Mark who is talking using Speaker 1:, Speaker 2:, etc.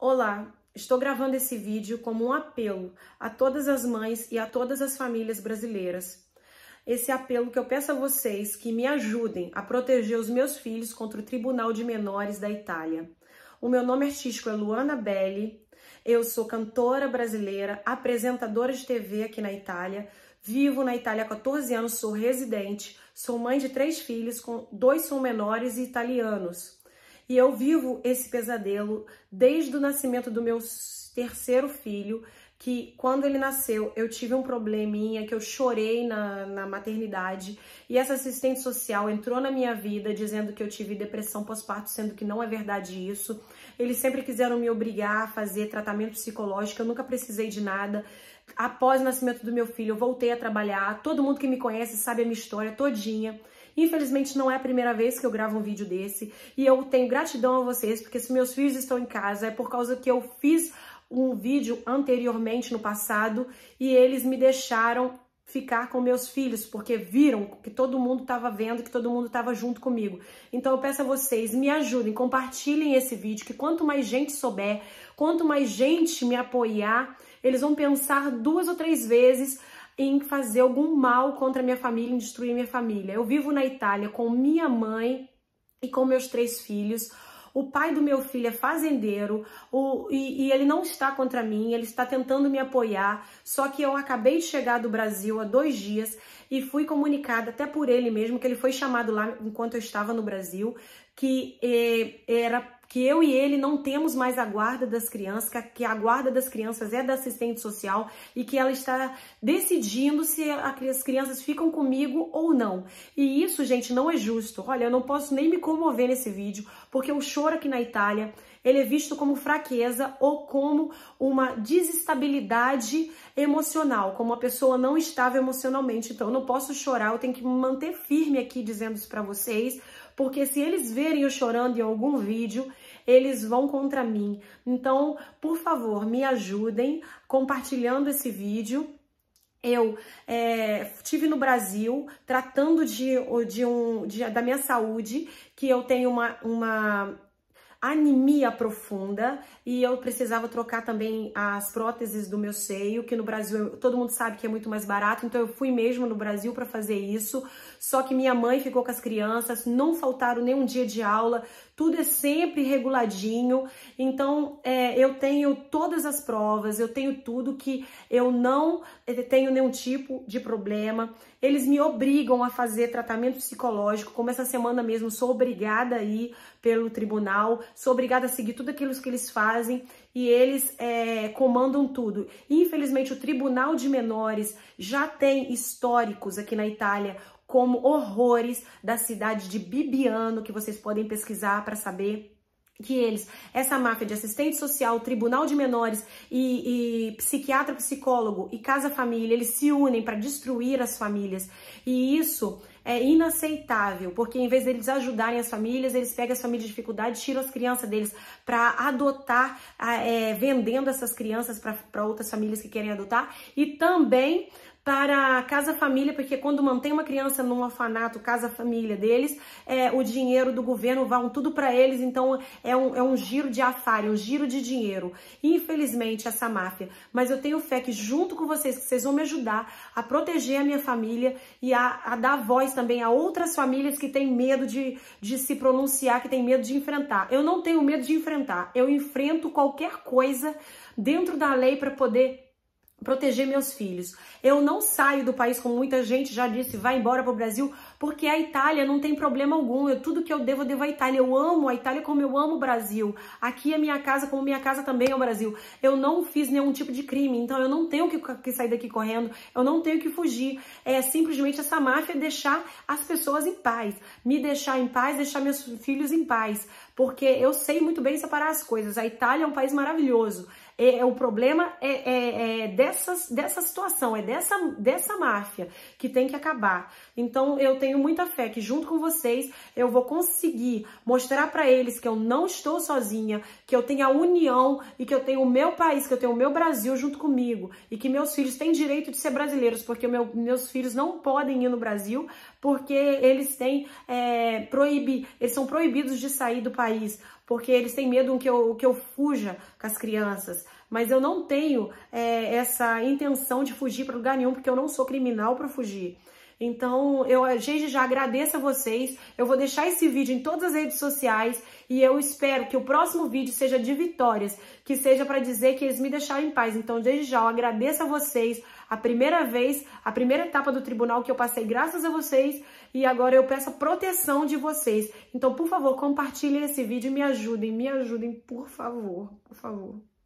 Speaker 1: Olá, estou gravando esse vídeo como um apelo a todas as mães e a todas as famílias brasileiras. Esse apelo que eu peço a vocês que me ajudem a proteger os meus filhos contra o Tribunal de Menores da Itália. O meu nome artístico é Luana Belli, eu sou cantora brasileira, apresentadora de TV aqui na Itália, vivo na Itália há 14 anos, sou residente, sou mãe de três filhos, dois são menores e italianos. E eu vivo esse pesadelo desde o nascimento do meu terceiro filho, que quando ele nasceu eu tive um probleminha, que eu chorei na, na maternidade e essa assistente social entrou na minha vida dizendo que eu tive depressão pós-parto, sendo que não é verdade isso. Eles sempre quiseram me obrigar a fazer tratamento psicológico, eu nunca precisei de nada. Após o nascimento do meu filho, eu voltei a trabalhar. Todo mundo que me conhece sabe a minha história todinha. Infelizmente não é a primeira vez que eu gravo um vídeo desse e eu tenho gratidão a vocês porque se meus filhos estão em casa é por causa que eu fiz um vídeo anteriormente no passado e eles me deixaram ficar com meus filhos, porque viram que todo mundo estava vendo, que todo mundo estava junto comigo. Então eu peço a vocês, me ajudem, compartilhem esse vídeo, que quanto mais gente souber, quanto mais gente me apoiar, eles vão pensar duas ou três vezes em fazer algum mal contra minha família, em destruir minha família. Eu vivo na Itália com minha mãe e com meus três filhos. O pai do meu filho é fazendeiro o, e, e, ele não está contra mim, ele está tentando me apoiar. Só que eu acabei de chegar do Brasil há dois dias e fui comunicada, até por ele mesmo, que ele foi chamado lá enquanto eu estava no Brasil, que eh, era que eu e ele não temos mais a guarda das crianças, que a guarda das crianças é da assistente social e que ela está decidindo se as crianças ficam comigo ou não. E isso, gente, não é justo. Olha, eu não posso nem me comover nesse vídeo, porque o choro aqui na Itália, ele é visto como fraqueza ou como uma desestabilidade emocional, como uma pessoa não estável emocionalmente. Então, eu não posso chorar, eu tenho que me manter firme aqui dizendo isso para vocês, porque se eles verem eu chorando em algum vídeo, eles vão contra mim. Então, por favor, me ajudem compartilhando esse vídeo. Eu é, tive no Brasil tratando de, de um de, da minha saúde, que eu tenho uma, uma anemia profunda e eu precisava trocar também as próteses do meu seio, que no Brasil todo mundo sabe que é muito mais barato, então eu fui mesmo no Brasil para fazer isso. Só que minha mãe ficou com as crianças, não faltaram nenhum dia de aula, tudo é sempre reguladinho. Então, é, eu tenho todas as provas, eu tenho tudo que eu não é, tenho nenhum tipo de problema. Eles me obrigam a fazer tratamento psicológico, como essa semana mesmo sou obrigada a ir pelo tribunal, sou obrigada a seguir tudo aquilo que eles fazem e eles é, comandam tudo. Infelizmente, o Tribunal de Menores já tem históricos aqui na Itália como horrores da cidade de Bibiano, que vocês podem pesquisar para saber que eles, essa marca de assistente social, tribunal de menores e, e psiquiatra, psicólogo e casa família, eles se unem para destruir as famílias. E isso é inaceitável, porque em vez deles ajudarem as famílias, eles pegam as famílias de dificuldade, tiram as crianças deles para adotar, é, vendendo essas crianças para outras famílias que querem adotar e também para Casa Família, porque quando mantém uma criança num orfanato, Casa Família deles, é, o dinheiro do governo vão tudo para eles, então é um, é um giro de afário, um giro de dinheiro. Infelizmente, essa máfia. Mas eu tenho fé que junto com vocês, que vocês vão me ajudar a proteger a minha família e a, a dar voz também a outras famílias que têm medo de, de se pronunciar, que têm medo de enfrentar. Eu não tenho medo de enfrentar, eu enfrento qualquer coisa dentro da lei para poder proteger meus filhos. Eu não saio do país, como muita gente já disse, vai embora para o Brasil, porque a Itália não tem problema algum. Eu, tudo que eu devo, eu devo à Itália. Eu amo a Itália como eu amo o Brasil. Aqui é minha casa, como minha casa também é o Brasil. Eu não fiz nenhum tipo de crime, então eu não tenho que, que sair daqui correndo, eu não tenho que fugir. É simplesmente essa máfia deixar as pessoas em paz, me deixar em paz, deixar meus filhos em paz porque eu sei muito bem separar as coisas. A Itália é um país maravilhoso. É, é o problema é, é, é, dessas, dessa situação, é dessa, dessa máfia que tem que acabar. Então eu tenho muita fé que junto com vocês eu vou conseguir mostrar para eles que eu não estou sozinha, que eu tenho a união e que eu tenho o meu país, que eu tenho o meu Brasil junto comigo e que meus filhos têm direito de ser brasileiros, porque meu, meus filhos não podem ir no Brasil porque eles têm é, proibir, eles são proibidos de sair do país país, porque eles têm medo que eu, que eu fuja com as crianças. Mas eu não tenho é, essa intenção de fugir para lugar nenhum, porque eu não sou criminal para fugir. Então, eu gente, já agradeço a vocês. Eu vou deixar esse vídeo em todas as redes sociais e eu espero que o próximo vídeo seja de vitórias, que seja para dizer que eles me deixaram em paz. Então, desde já, eu agradeço a vocês a primeira vez, a primeira etapa do tribunal que eu passei graças a vocês e agora eu peço a proteção de vocês. Então, por favor, compartilhem esse vídeo e me ajudem, me ajudem, por favor, por favor.